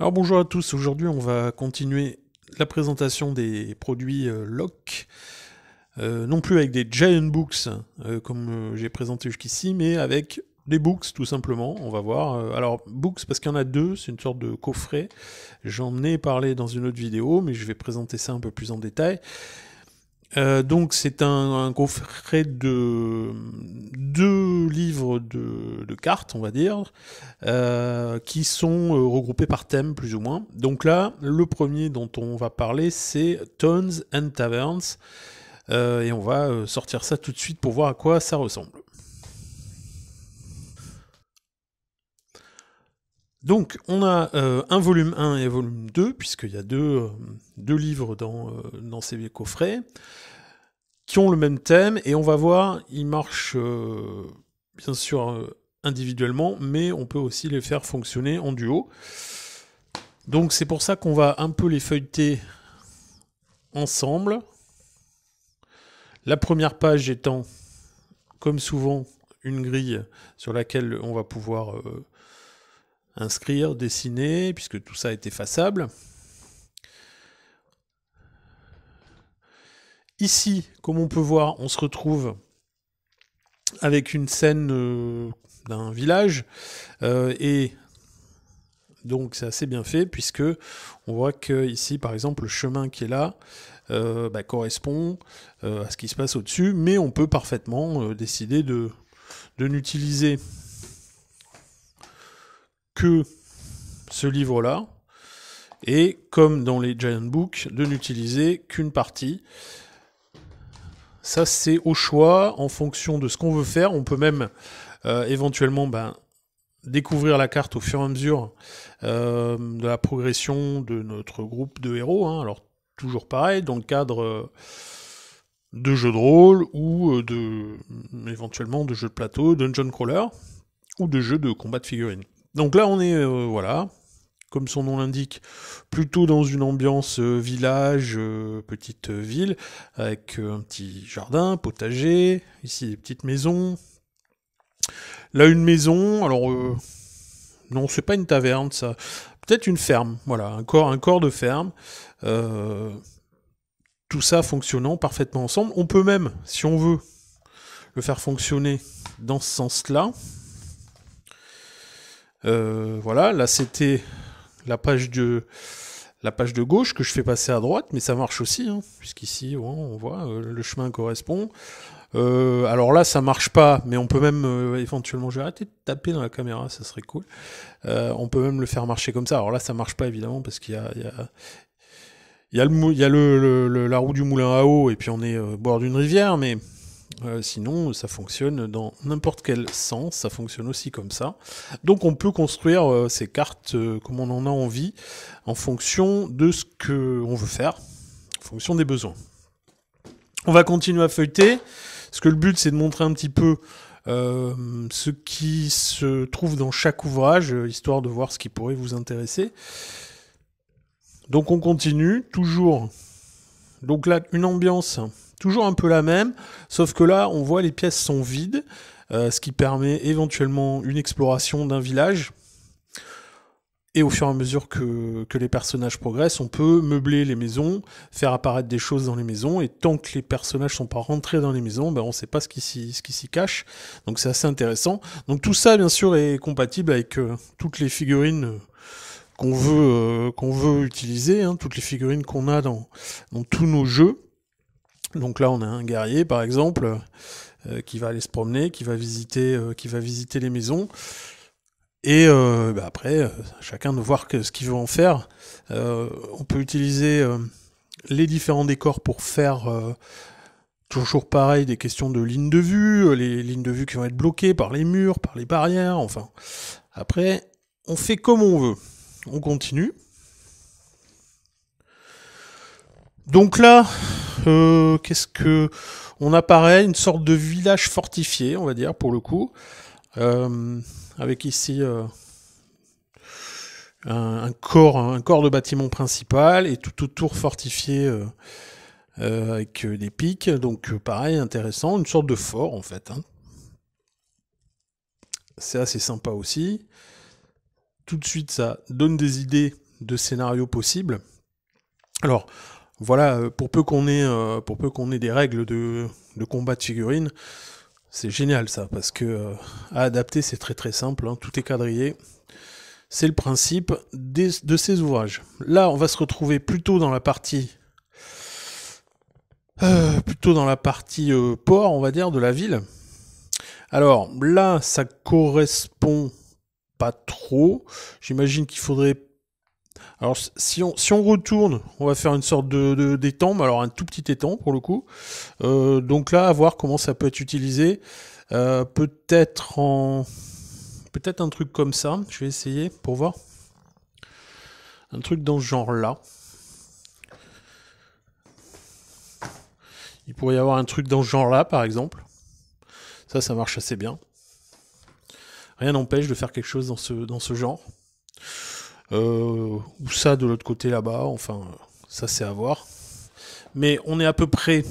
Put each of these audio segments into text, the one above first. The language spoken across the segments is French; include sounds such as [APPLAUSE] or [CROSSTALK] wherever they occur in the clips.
Alors bonjour à tous, aujourd'hui on va continuer la présentation des produits euh, Lock, euh, non plus avec des giant books euh, comme j'ai présenté jusqu'ici, mais avec des books tout simplement, on va voir. alors books parce qu'il y en a deux, c'est une sorte de coffret, j'en ai parlé dans une autre vidéo, mais je vais présenter ça un peu plus en détail. Euh, donc c'est un, un, coffret de deux livres de, cartes, on va dire, euh, qui sont euh, regroupés par thème plus ou moins. Donc là, le premier dont on va parler, c'est Tones and Taverns, et on va sortir ça tout de suite pour voir à quoi ça ressemble. Donc, on a euh, un volume 1 et un volume 2, puisqu'il y a deux, euh, livres dans, euh, dans, ces coffrets, qui ont le même thème, et on va voir, ils marchent bien sûr individuellement, mais on peut aussi les faire fonctionner en duo. Donc c'est pour ça qu'on va un peu les feuilleter ensemble. La première page étant, comme souvent, une grille sur laquelle on va pouvoir inscrire, dessiner, puisque tout ça est effaçable. Ici, comme on peut voir, on se retrouve avec une scène euh, d'un village euh, et donc c'est assez bien fait puisque on voit que ici par exemple le chemin qui est là euh, bah, correspond à ce qui se passe au-dessus mais on peut parfaitement décider de, de n'utiliser que ce livre-là, et comme dans les Giant Books, de n'utiliser qu'une partie. Ça, c'est au choix, en fonction de ce qu'on veut faire. On peut même euh, éventuellement ben, découvrir la carte au fur et à mesure euh, de la progression de notre groupe de héros. Hein. Alors, toujours pareil, dans le cadre euh, de jeux de rôle ou de, éventuellement de jeux de plateau, dungeon crawler ou de jeux de combat de figurines. Donc là, on est, euh, voilà, comme son nom l'indique, plutôt dans une ambiance euh, village, euh, petite ville, avec un petit jardin, potager, ici des petites maisons. Là, une maison, alors, non, c'est pas une taverne, ça. Peut-être une ferme, voilà, un corps de ferme. tout ça fonctionnant parfaitement ensemble. On peut même, si on veut, le faire fonctionner dans ce sens-là, euh, voilà, là c'était la page de la page de gauche que je fais passer à droite, mais ça marche aussi, hein, puisqu'ici on voit euh, le chemin correspond. Euh, alors là, ça marche pas, mais on peut même éventuellement, je vais de taper dans la caméra, ça serait cool. on peut même le faire marcher comme ça. Alors là, ça marche pas évidemment parce qu'il y a, la roue du moulin à eau et puis on est au bord d'une rivière, mais euh, sinon, ça fonctionne dans n'importe quel sens, ça fonctionne aussi comme ça. Donc on peut construire euh, ces cartes euh, comme on en a envie, en fonction de ce qu'on veut faire, en fonction des besoins. On va continuer à feuilleter, parce que le but c'est de montrer un petit peu ce qui se trouve dans chaque ouvrage, histoire de voir ce qui pourrait vous intéresser. Donc on continue, toujours. Donc là, une ambiance Toujours un peu la même, sauf que là, on voit les pièces sont vides, euh, ce qui permet éventuellement une exploration d'un village. Et au fur et à mesure que, que, les personnages progressent, on peut meubler les maisons, faire apparaître des choses dans les maisons, et tant que les personnages sont pas rentrés dans les maisons, ben on ne sait pas ce qui s'y cache. Donc c'est assez intéressant. Donc tout ça, bien sûr, est compatible avec euh, toutes les figurines euh, qu'on veut, qu'on veut utiliser, hein, toutes les figurines qu'on a dans, dans tous nos jeux. Donc là, on a un guerrier, par exemple, euh, qui va aller se promener, qui va visiter, euh, qui va visiter les maisons. Et euh, bah, après, chacun de voir ce qu'il veut en faire. on peut utiliser les différents décors pour faire toujours pareil des questions de lignes de vue, les lignes de vue qui vont être bloquées par les murs, par les barrières, enfin. Après, on fait comme on veut. On continue. Donc là, euh, qu'est-ce que on apparaît une sorte de village fortifié, on va dire pour le coup, euh, avec ici euh, un, corps, un corps de bâtiment principal et tout autour fortifié avec des pics. Donc pareil, intéressant, une sorte de fort en fait. Hein. C'est assez sympa aussi. Tout de suite, ça donne des idées de scénarios possibles. Alors, voilà, euh, pour peu qu'on ait, euh, pour peu qu'on ait des règles de, combat de figurines, c'est génial ça, parce que euh, à adapter c'est très très simple, hein. tout est quadrillé. C'est le principe de ces ouvrages. Là, on va se retrouver plutôt dans la partie plutôt dans la partie port, on va dire, de la ville. Alors là, ça correspond pas trop. J'imagine qu'il faudrait alors si on, retourne, on va faire une sorte de d'étang, alors un tout petit étang pour le coup. Euh, donc là, à voir comment ça peut être utilisé. Euh, peut-être en peut-être un truc comme ça. Je vais essayer pour voir. Un truc dans ce genre-là. Il pourrait y avoir un truc dans ce genre-là, par exemple. Ça, ça marche assez bien. Rien n'empêche de faire quelque chose dans ce, dans ce genre. Euh, ou ça de l'autre côté là-bas. Enfin, ça c'est à voir. Mais on est à peu près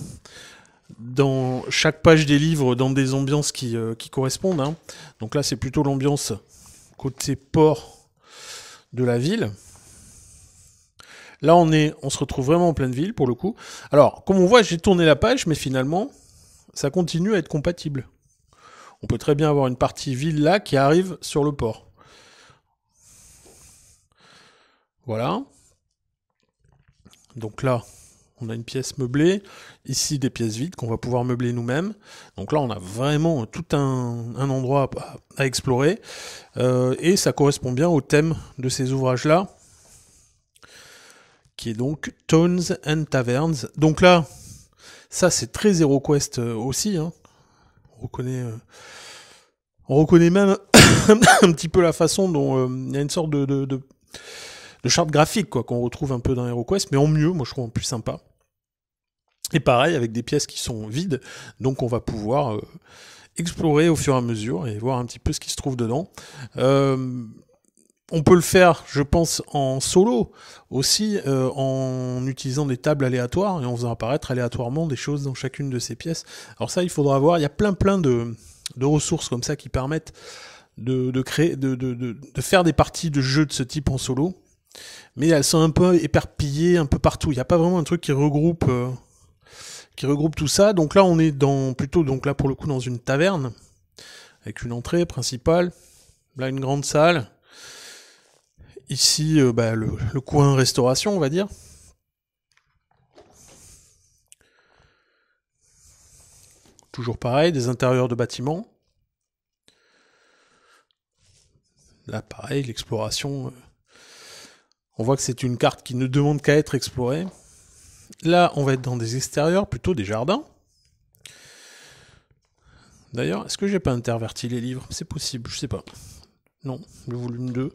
dans chaque page des livres dans des ambiances qui, euh, correspondent. Hein. Donc là, c'est plutôt l'ambiance côté port de la ville. Là, on, est, on se retrouve vraiment en pleine ville pour le coup. Alors, comme on voit, j'ai tourné la page, mais finalement, ça continue à être compatible. On peut très bien avoir une partie ville là qui arrive sur le port. Voilà. Donc là, on a une pièce meublée, ici des pièces vides qu'on va pouvoir meubler nous-mêmes. Donc là, on a vraiment tout un, endroit à, explorer. Euh, et ça correspond bien au thème de ces ouvrages-là, qui est donc Tones and Taverns. Donc là, ça c'est très Quest euh, » aussi. Hein. On, reconnaît, euh, reconnaît même [COUGHS] un petit peu la façon dont il y a une sorte de de chartes graphique quoi qu'on retrouve un peu dans HeroQuest, mais en mieux, moi je trouve en plus sympa. Et pareil avec des pièces qui sont vides, donc on va pouvoir euh, explorer au fur et à mesure et voir un petit peu ce qui se trouve dedans. Euh, on peut le faire, je pense, en solo aussi, euh, en utilisant des tables aléatoires et en faisant apparaître aléatoirement des choses dans chacune de ces pièces. Alors ça, il faudra voir. Il y a plein plein de, ressources comme ça qui permettent de, créer, de, de, faire des parties de jeux de ce type en solo mais elles sont un peu éparpillées un peu partout. Il n'y a pas vraiment un truc qui regroupe, euh, qui regroupe tout ça. Donc là, on est dans, plutôt, donc là pour le coup, dans une taverne, avec une entrée principale, là une grande salle, ici euh, bah, le, coin restauration, on va dire. Toujours pareil, des intérieurs de bâtiments. Là, pareil, l'exploration. Euh, on voit que c'est une carte qui ne demande qu'à être explorée. Là, on va être dans des extérieurs, plutôt des jardins. D'ailleurs, est-ce que j'ai pas interverti les livres C'est possible, je sais pas. Non, le volume 2.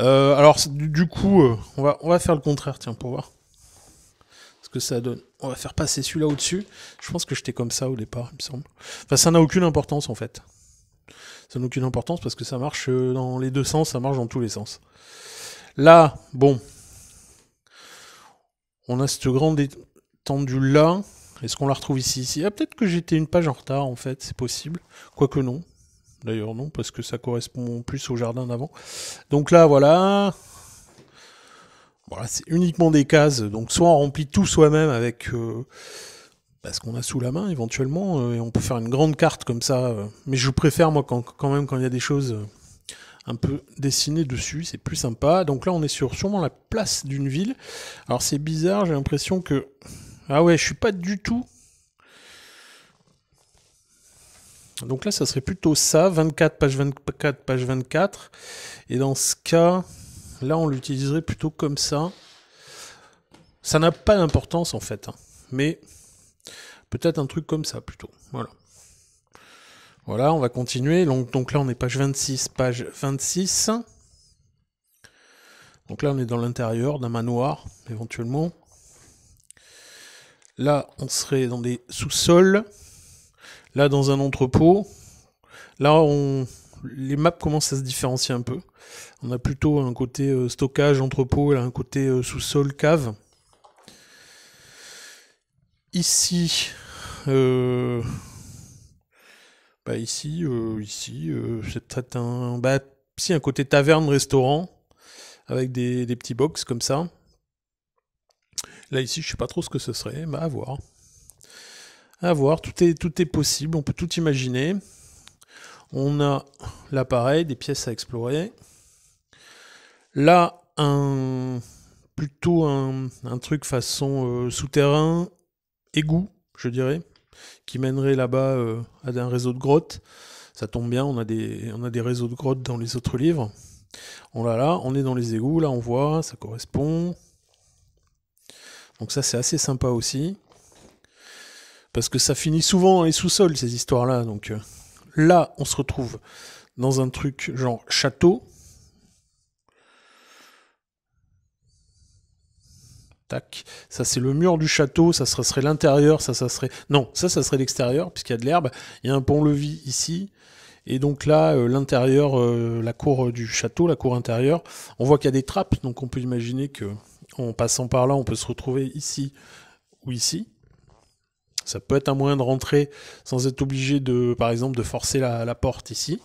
Euh, alors, du, coup, euh, on, va, on va faire le contraire, tiens, pour voir ce que ça donne. On va faire passer celui-là au-dessus. Je pense que j'étais comme ça au départ, il me semble. Enfin, ça n'a aucune importance, en fait. Ça n'a aucune importance parce que ça marche euh, dans les deux sens, ça marche dans tous les sens. Là, bon, on a cette grande étendue là. Est-ce qu'on la retrouve ici Ah, peut-être que j'étais une page en retard en fait, c'est possible. Quoique non. D'ailleurs, non, parce que ça correspond plus au jardin d'avant. Donc là, voilà. Voilà, c'est uniquement des cases. Donc soit on remplit tout soi-même avec euh, bah, ce qu'on a sous la main éventuellement, euh, et on peut faire une grande carte comme ça. Euh. Mais je préfère moi quand même quand il y a des choses un peu dessiné dessus, c'est plus sympa. Donc là, on est sur sûrement la place d'une ville. Alors c'est bizarre, j'ai l'impression que... Ah ouais, je suis pas du tout... Donc là, ça serait plutôt ça, 24, page 24, page 24. Et dans ce cas, là, on l'utiliserait plutôt comme ça. Ça n'a pas d'importance en fait, hein. mais peut-être un truc comme ça plutôt. Voilà. Voilà, on va continuer. Donc, là, on est page 26, page 26. Donc là, on est dans l'intérieur d'un manoir, éventuellement. Là, on serait dans des sous-sols. Là, dans un entrepôt. Là, on... les maps commencent à se différencier un peu. On a plutôt un côté euh, stockage, entrepôt, là, un côté euh, sous-sol, cave. Ici, euh, bah, ici, euh, ici, euh, c'est peut-être un, bah, si un côté taverne, restaurant, avec des, petits box comme ça. Là ici, je sais pas trop ce que ce serait, bah à voir, à voir. Tout est, tout est possible, on peut tout imaginer. On a l'appareil, des pièces à explorer. Là, un plutôt un, truc façon euh, souterrain, égout, je dirais qui mènerait là-bas euh, à un réseau de grottes. Ça tombe bien, on a des, on a des réseaux de grottes dans les autres livres. On l'a là, on est dans les égouts, là on voit, ça correspond. Donc ça c'est assez sympa aussi. Parce que ça finit souvent dans les sous-sols, ces histoires-là. Donc euh, là, on se retrouve dans un truc genre château. Tac. Ça, c'est le mur du château. Ça, serait, l'intérieur. Ça, ça serait. Non, ça, ça serait l'extérieur, puisqu'il y a de l'herbe. Il y a un pont-levis ici. Et donc là, euh, l'intérieur, euh, la cour euh, du château, la cour intérieure, on voit qu'il y a des trappes. Donc on peut imaginer que, en passant par là, on peut se retrouver ici ou ici. Ça peut être un moyen de rentrer sans être obligé de, par exemple, de forcer la porte ici.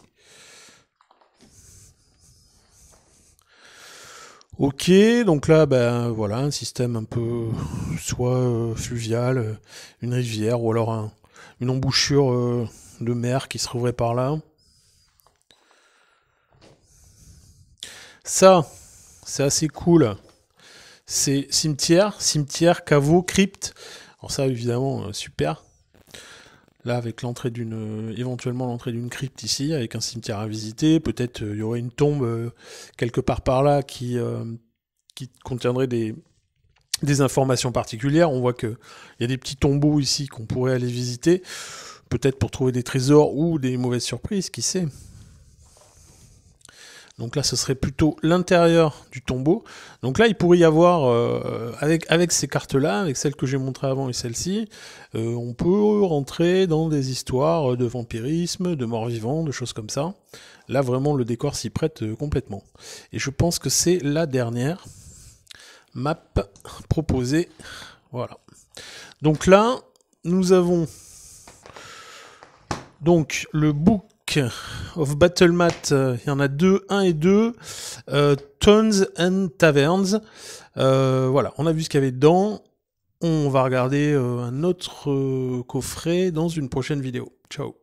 Ok, donc là, ben voilà, un système un peu [LAUGHS] soit euh, fluvial, euh, une rivière, ou alors une embouchure euh, de mer qui se trouverait par là. Ça, c'est assez cool. C'est cimetière, cimetière, caveau, crypte. Alors ça, évidemment, super. Là, avec l'entrée d'une, euh, éventuellement l'entrée d'une crypte ici, avec un cimetière à visiter, peut-être euh, il y aurait une tombe euh, quelque part par là qui, qui contiendrait des, des informations particulières. On voit il y a des petits tombeaux ici qu'on pourrait aller visiter, peut-être pour trouver des trésors ou des mauvaises surprises, qui sait. Donc là, ce serait plutôt l'intérieur du tombeau. Donc là, il pourrait y avoir, euh, avec, avec ces cartes-là, avec celles que j'ai montrées avant et celles-ci, euh, on peut rentrer dans des histoires de vampirisme, de mort vivant de choses comme ça. Là, vraiment, le décor s'y prête euh, complètement. Et je pense que c'est la dernière map proposée. Voilà. Donc là, nous avons donc le book of Battle euh, il y en a deux, un et deux, euh, Tons and Taverns. Euh, voilà, on a vu ce qu'il y avait dedans. On va regarder un autre coffret dans une prochaine vidéo. Ciao